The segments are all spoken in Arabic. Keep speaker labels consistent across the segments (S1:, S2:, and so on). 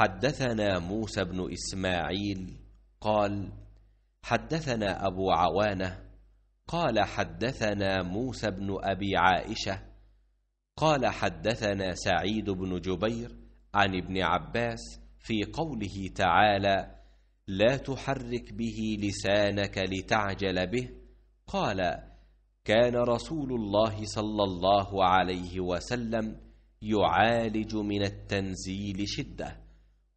S1: حدثنا موسى بن
S2: إسماعيل قال حدثنا أبو عوانة قال حدثنا موسى بن أبي عائشة قال حدثنا سعيد بن جبير عن ابن عباس في قوله تعالى لا تحرك به لسانك لتعجل به قال كان رسول الله صلى الله عليه وسلم يعالج من التنزيل شده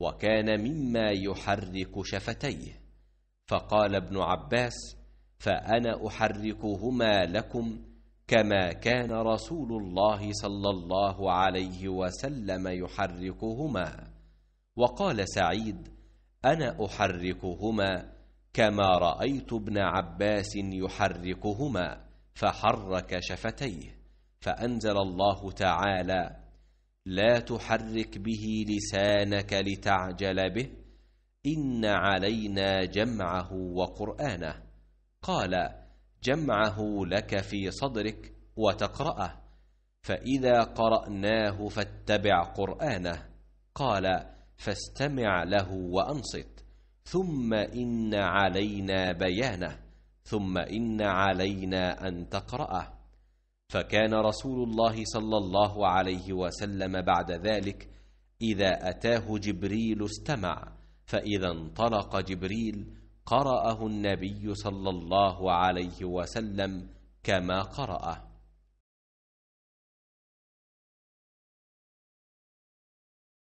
S2: وكان مما يحرك شفتيه فقال ابن عباس فانا احركهما لكم كما كان رسول الله صلى الله عليه وسلم يحركهما وقال سعيد انا احركهما كما رايت ابن عباس يحركهما فحرك شفتيه فانزل الله تعالى لا تحرك به لسانك لتعجل به إن علينا جمعه وقرآنه قال جمعه لك في صدرك وتقرأه فإذا قرأناه فاتبع قرآنه قال فاستمع له وأنصت ثم إن علينا بيانه ثم إن علينا أن تقرأه فكان رسول الله صلى الله عليه وسلم بعد ذلك إذا أتاه جبريل استمع فإذا انطلق جبريل قرأه النبي صلى الله عليه
S1: وسلم كما قرأه